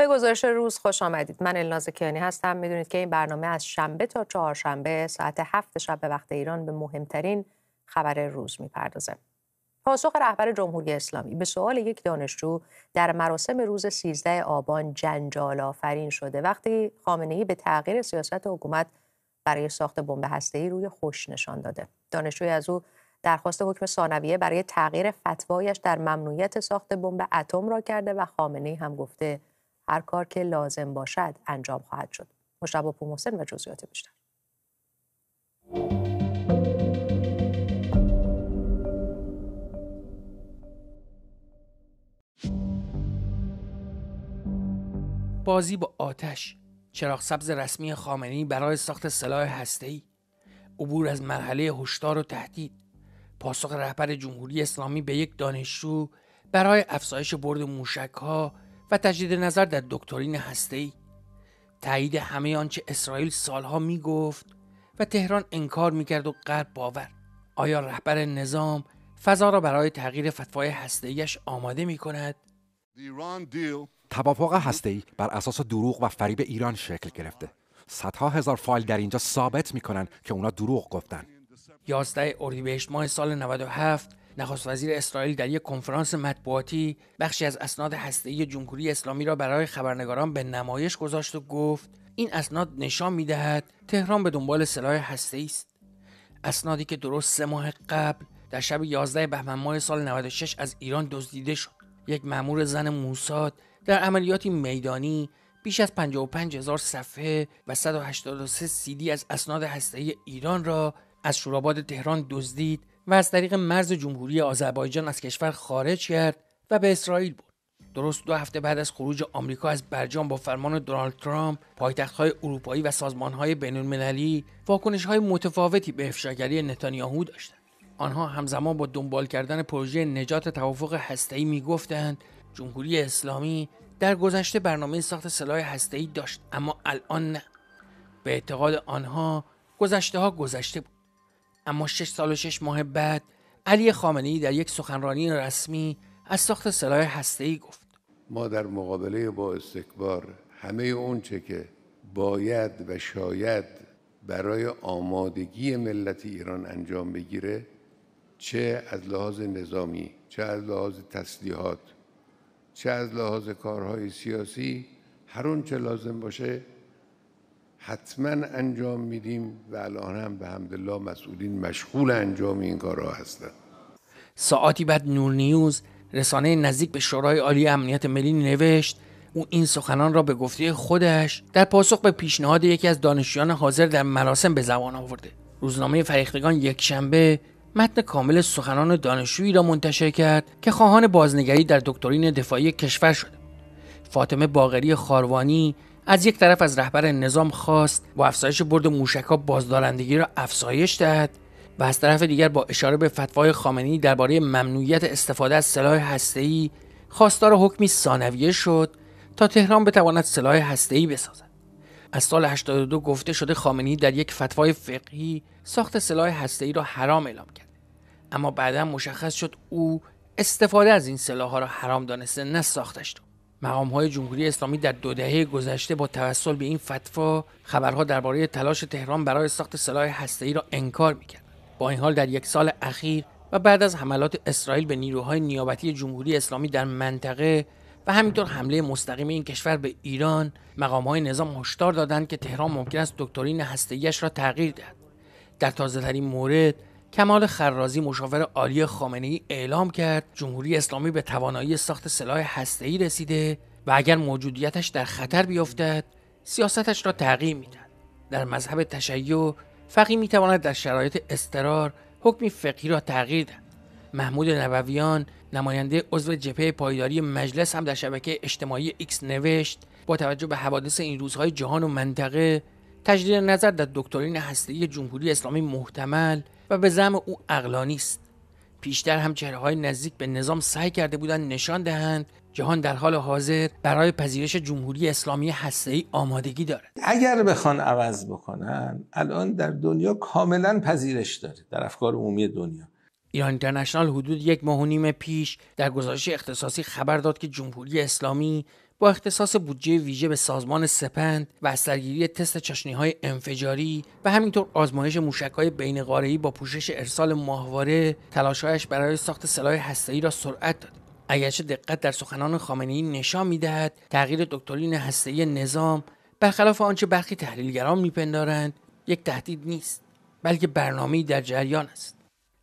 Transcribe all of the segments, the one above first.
به گزارش روز خوش آمدید من الناز کیانی هستم میدونید که این برنامه از شنبه تا چهارشنبه ساعت هفت شب به وقت ایران به مهمترین خبر روز میپردازه پاسخ رهبر جمهوری اسلامی به سوال یک دانشجو در مراسم روز 13 آبان جنجال آفرین شده وقتی خامنه ای به تغییر سیاست حکومت برای ساخت بمب ای روی خوش نشان داده دانشجوی از او درخواست حکم ثانویه برای تغییر فتوایش در ممنوعیت ساخت بمب اتم را کرده و خامنه ای هم گفته هر کار که لازم باشد انجام خواهد شد مشتبه پومحسن و جزئیات بیشتر بازی با آتش چراغ سبز رسمی خامنی برای ساخت سلاح هسته‌ای عبور از مرحله هشدار و تهدید پاسخ رهبر جمهوری اسلامی به یک دانشجو برای افزایش برد موشک ها و تجدید نظر در دکترین هسته‌ای تایید همه آنچه اسرائیل سالها میگفت و تهران انکار میکرد و غرب باور آیا رهبر نظام فضا را برای تغییر فتوای هستهایاش آماده می کند؟ توافق ای بر اساس دروغ و فریب ایران شکل گرفته. صدها هزار فایل در اینجا ثابت کنن که اونا دروغ گفتن. 11 اردیبهشت ماه سال 97 نخست وزیر اسرائیل در یک کنفرانس مطبوعاتی بخشی از اسناد هسته‌ای جمهوری اسلامی را برای خبرنگاران به نمایش گذاشت و گفت این اسناد نشان میدهد تهران به دنبال سلاح هسته‌ای است اسنادی که درست سه ماه قبل در شب 11 بهمن ماه سال 96 از ایران دزدیده شد یک مأمور زن موساد در عملیاتی میدانی بیش از 55,000 صفحه و 183 سیدی از اسناد هسته‌ای ایران را از شوراباد تهران دزدید و از طریق مرز جمهوری آذربایجان از کشور خارج کرد و به اسرائیل بود. درست دو هفته بعد از خروج آمریکا از برجام با فرمان دونالد ترامپ پایتختهای اروپایی و سازمانهای بین‌المللی واکنش‌های متفاوتی به افشاگری نتانیاهو داشتند آنها همزمان با دنبال کردن پروژه نجات توافق هسته‌ای می‌گفتند. جمهوری اسلامی در گذشته برنامه ساخت سلاح هسته‌ای داشت اما الان نه به اعتقاد آنها گذشته ها گذشته بود اما شش سال و شش ماه بعد علی خامنه‌ای در یک سخنرانی رسمی از ساخت سلاح هسته‌ای گفت ما در مقابله با استکبار همه اونچه که باید و شاید برای آمادگی ملت ایران انجام بگیره چه از لحاظ نظامی چه از لحاظ تسلیحات چه از لحاظ کارهای سیاسی هر اون چه لازم باشه حتما انجام میدیم و الان هم به حمدالله مسئولین مشغول انجام این کارها هستند ساعتی بعد نور نیوز رسانه نزدیک به شورای عالی امنیت ملی نوشت او این سخنان را به گفته خودش در پاسخ به پیشنهاد یکی از دانشجویان حاضر در مراسم به زبان آورده روزنامه فریختگان یک شنبه متن کامل سخنان دانشجویی را منتشر کرد که خواهان بازنگری در دکترین دفاعی کشور شده فاطمه باغری خاروانی از یک طرف از رهبر نظام خواست با افزایش برد موشکا بازدارندگی را افزایش دهد و از طرف دیگر با اشاره به فتوای خامنی درباره ممنوعیت استفاده از سلاح هسته‌ای خواستار حکمی ثانویه شد تا تهران بتواند سلاح هسته‌ای بسازد از سال 82 گفته شده خامنی در یک فتوای فقهی ساخت سلاح هسته‌ای را حرام اعلام کرد اما بعدا مشخص شد او استفاده از این سلاح ها را حرام دانسته نه ساختش مقام های جمهوری اسلامی در دو دهه گذشته با توسل به این فتوا خبرها درباره تلاش تهران برای ساخت سلاح هسته‌ای را انکار میکرد. با این حال در یک سال اخیر و بعد از حملات اسرائیل به نیروهای نیابتی جمهوری اسلامی در منطقه و همینطور حمله مستقیم این کشور به ایران مقام های نظام هشدار دادند که تهران ممکن است دکترین هسته‌ای‌اش را تغییر دهد در ترین مورد کمال خرازی مشاور عالی خامنه اعلام کرد جمهوری اسلامی به توانایی ساخت سلاح ای رسیده و اگر موجودیتش در خطر بیفتد سیاستش را تغییر میدهد در مذهب تشیع فقی میتواند در شرایط استرار حکمی فقهی را تغییر دهد محمود نبویان نماینده عضو جبهه پایداری مجلس هم در شبکه اجتماعی ایکس نوشت با توجه به حوادث این روزهای جهان و منطقه تجدید نظر در دکترین ای جمهوری اسلامی محتمل و به زم او اقلانی است پیشتر هم چهره های نزدیک به نظام سعی کرده بودند نشان دهند جهان در حال حاضر برای پذیرش جمهوری اسلامی ای آمادگی دارد اگر بخوان عوض بکنن الان در دنیا کاملا پذیرش داره در افکار عمومی دنیا ایران اینترنشنال حدود یک ماه و نیم پیش در گزارش اختصاصی خبر داد که جمهوری اسلامی با اختصاص بودجه ویژه به سازمان سپند و سرگیری تست چشنی های انفجاری و همینطور آزمایش موشک های بین قاره‌ای با پوشش ارسال ماهواره تلاشهایش برای ساخت سلاح هسته‌ای را سرعت داد اگرچه دقت در سخنان خامنه‌ای نشان میدهد تغییر دکترین هسته‌ای نظام برخلاف آنچه برخی تحلیلگران میپندارند یک تهدید نیست بلکه برنامه‌ای در جریان است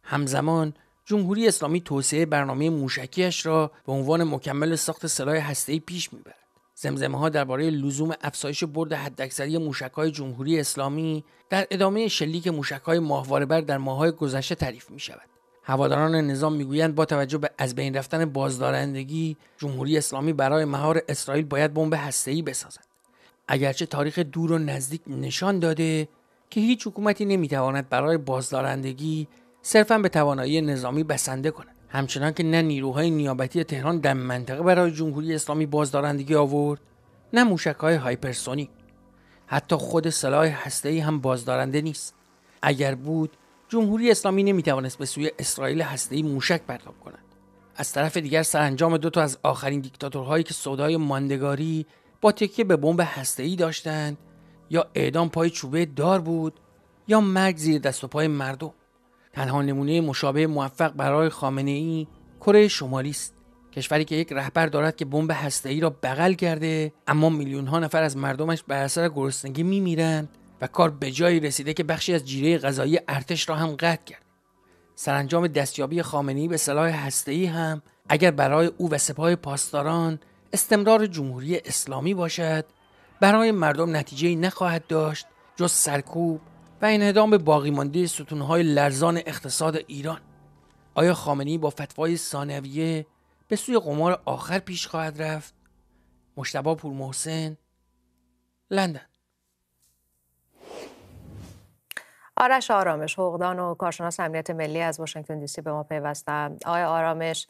همزمان جمهوری اسلامی توسعه برنامه موشکیش را به عنوان مکمل ساخت سلاح هسته‌ای پیش میبرد. زمزمه ها درباره لزوم افزایش برد حداکثری موشک های جمهوری اسلامی در ادامه شلیک موشک های بر در ماههای گذشته تعریف می شود. هواداران نظام میگویند با توجه به از بین رفتن بازدارندگی جمهوری اسلامی برای مهار اسرائیل باید بمب هسته‌ای بسازد. اگرچه تاریخ دور و نزدیک نشان داده که هیچ حکومتی نمیتواند برای بازدارندگی صرفا به توانایی نظامی بسنده کند همچنان که نه نیروهای نیابتی تهران در منطقه برای جمهوری اسلامی بازدارندگی آورد نه موشک هایپرسونی حتی خود سلاح هسته هم بازدارنده نیست اگر بود جمهوری اسلامی نمیتوانست به سوی اسرائیل هسته موشک پرتاب کند از طرف دیگر سرانجام دو تا از آخرین دیکتاتورهایی که صدای ماندگاری با تکیه به بمب هسته‌ای داشتند یا اعدام پای چوبه دار بود یا مرگ زیر دست و پای مردم تنها نمونه مشابه موفق برای خامنه ای کره شمالی است کشوری که یک رهبر دارد که بمب هسته ای را بغل کرده اما میلیون ها نفر از مردمش بر اثر گرسنگی میمیرند و کار به جایی رسیده که بخشی از جیره غذایی ارتش را هم قطع کرد سرانجام دستیابی ای به سلاح ای هم اگر برای او و سپاه پاسداران استمرار جمهوری اسلامی باشد برای مردم نتیجه نخواهد داشت جز سرکوب و انهدام به باقیمانده ستونهای لرزان اقتصاد ایران آیا خامنی با فتوای ثانویه به سوی قمار آخر پیش خواهد رفت مشتبه پور محسن لندن آرش آرامش حقوقدان و کارشناس امنیت ملی از واشنگتن دی به ما پیوسته. آیا آرامش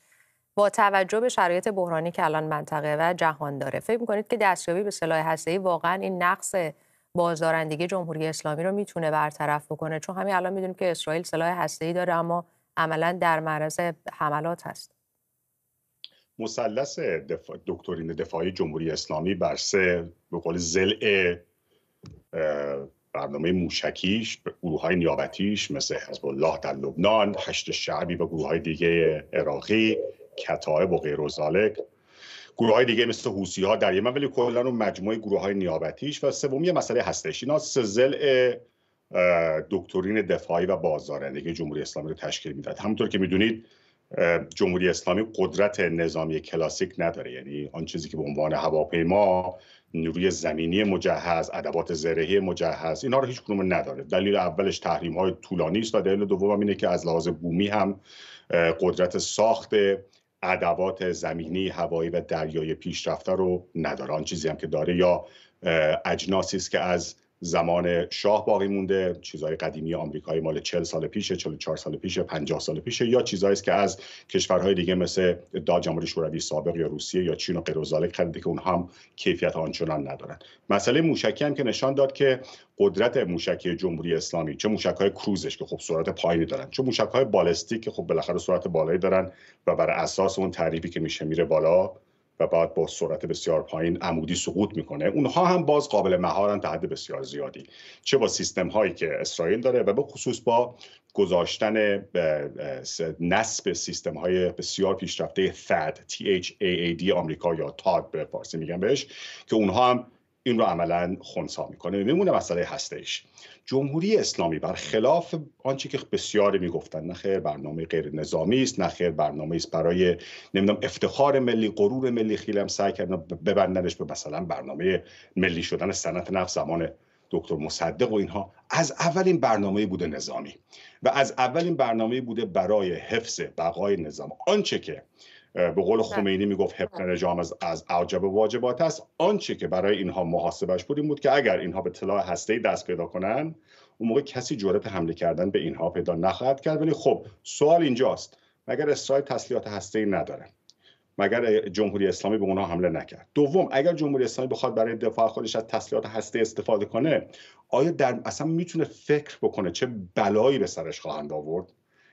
با توجه به شرایط بحرانی که الان منطقه و جهان داره فکر میکنید که دستیابی به سلاح هسته‌ای واقعا این نقص بازدارندگی جمهوری اسلامی رو میتونه برطرف بکنه چون همین الان میدونیم که اسرائیل سلاح هسته‌ای داره اما عملا در معرض حملات هست مثلث دفاع دکترین دفاعی جمهوری اسلامی بر سه به قول زل برنامه موشکیش گروه های نیابتیش مثل حزب الله در لبنان هشت شعبی و گروه های دیگه عراقی کتاب و غیر گروه های دیگه مثل حوسی ها در یمن ولی کلا اون مجموعه گروه های نیابتیش و یه مسئله هستش اینا سزل دکترین دفاعی و بازدارندگی جمهوری اسلامی رو تشکیل میداد همونطور که میدونید جمهوری اسلامی قدرت نظامی کلاسیک نداره یعنی آن چیزی که به عنوان هواپیما نیروی زمینی مجهز ادوات زرهی مجهز اینها رو هیچ نداره دلیل اولش تحریم های طولانی است و دلیل دوم اینه که از لحاظ بومی هم قدرت ساخت ادوات زمینی هوایی و دریایی پیشرفته رو نداره آن چیزی هم که داره یا اجناسی است که از زمان شاه باقی مونده چیزهای قدیمی آمریکایی مال 40 سال پیشه 44 سال پیشه 50 سال پیشه یا چیزهایی است که از کشورهای دیگه مثل دا جمهوری شوروی سابق یا روسیه یا چین و غیرذالک خریده که اونها هم کیفیت آنچنان ندارن مسئله موشکی هم که نشان داد که قدرت موشکی جمهوری اسلامی چه موشکهای کروزش که خب سرعت پایینی دارن چه موشکهای بالستیک که خب بالاخره سرعت بالایی دارن و بر اساس اون تعریفی که میشه میره بالا و بعد با سرعت بسیار پایین عمودی سقوط میکنه اونها هم باز قابل مهارن تا حد بسیار زیادی چه با سیستم هایی که اسرائیل داره و به خصوص با گذاشتن نصب سیستم های بسیار پیشرفته THAAD THAAD آمریکا یا تاد به فارسی میگن بهش که اونها هم این رو عملا خونسا میکنه میمونه مسئله هستش جمهوری اسلامی برخلاف آنچه که بسیاری میگفتن نه خیر برنامه غیر نظامی است نه خیر برنامه است برای نمیدونم افتخار ملی غرور ملی هم سعی کردن ببندنش به مثلا برنامه ملی شدن صنعت نفت زمان دکتر مصدق و اینها از اولین برنامه بوده نظامی و از اولین برنامه بوده برای حفظ بقای نظام آنچه که به قول بله. خمینی میگفت حفظ نجام بله. از, از اوجب واجبات است آنچه که برای اینها محاسبش بود این بود که اگر اینها به طلاع هسته دست پیدا کنند اون موقع کسی جرأت حمله کردن به اینها پیدا نخواهد کرد ولی خب سوال اینجاست مگر اسرائیل تسلیحات هسته ای نداره مگر جمهوری اسلامی به اونها حمله نکرد دوم اگر جمهوری اسلامی بخواد برای دفاع خودش از تسلیحات هسته استفاده کنه آیا در اصلا میتونه فکر بکنه چه بلایی به سرش خواهند آورد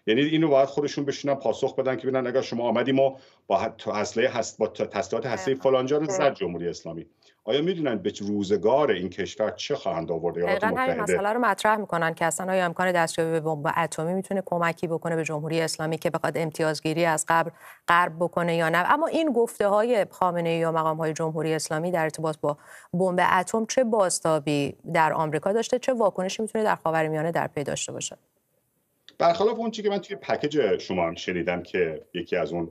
یعنی اینو باید خودشون بشینن پاسخ بدن که ببینن اگر شما آمدی ما با اصله هست با تسلیحات هسته آره. فلانجا رو آره. زد جمهوری اسلامی آیا میدونن به روزگار این کشور چه خواهند آورد ایالات متحده مسئله رو مطرح میکنن که اصلا آیا امکان دستیابی به بمب اتمی میتونه کمکی بکنه به جمهوری اسلامی که بخواد امتیازگیری از قبل غرب بکنه یا نه اما این گفته های خامنه یا مقام های جمهوری اسلامی در ارتباط با بمب اتم چه بازتابی در آمریکا داشته چه واکنشی میتونه در خاورمیانه در پی داشته باشه برخلاف اون که من توی پکیج شما هم شنیدم که یکی از اون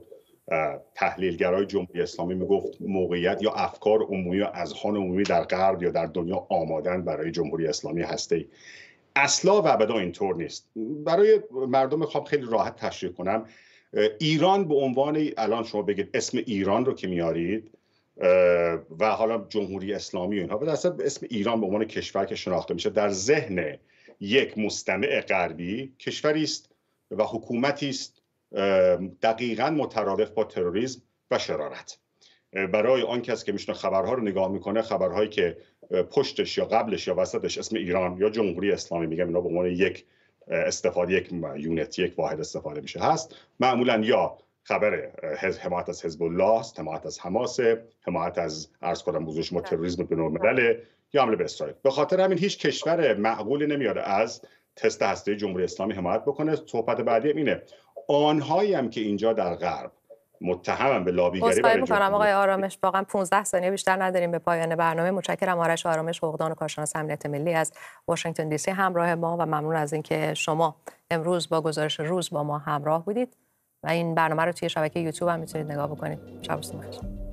تحلیلگرای جمهوری اسلامی میگفت موقعیت یا افکار عمومی و اذهان عمومی در غرب یا در دنیا آمادن برای جمهوری اسلامی هسته ای اصلا و ابدا اینطور نیست برای مردم خواب خیلی راحت تشریح کنم ایران به عنوان الان شما بگید اسم ایران رو که میارید و حالا جمهوری اسلامی و اینها به اسم ایران به عنوان کشور که شناخته میشه در ذهن یک مستمع غربی کشوری است و حکومتی است دقیقا مترادف با تروریسم و شرارت برای آن کس که میشنه خبرها رو نگاه میکنه خبرهایی که پشتش یا قبلش یا وسطش اسم ایران یا جمهوری اسلامی میگم اینا به عنوان یک استفاده یک یونت یک واحد استفاده میشه هست معمولا یا خبر حمایت از حزب الله است حمایت از حماس حمایت از ارز کنم بزرگ ما تروریسم بین یا حمله به اسرائیل به خاطر همین هیچ کشور معقولی نمیاره از تست هسته جمهوری اسلامی حمایت بکنه صحبت بعدی اینه آنهایی هم که اینجا در غرب متهم به لابیگری برای میکنم آقای آرامش واقعا 15 ثانیه بیشتر نداریم به پایان برنامه متشکرم آرش آرامش حقوقدان و کارشناس امنیت ملی از واشنگتن دی سی همراه ما و ممنون از اینکه شما امروز با گزارش روز با ما همراه بودید و این برنامه رو توی شبکه یوتیوب هم میتونید نگاه بکنید شب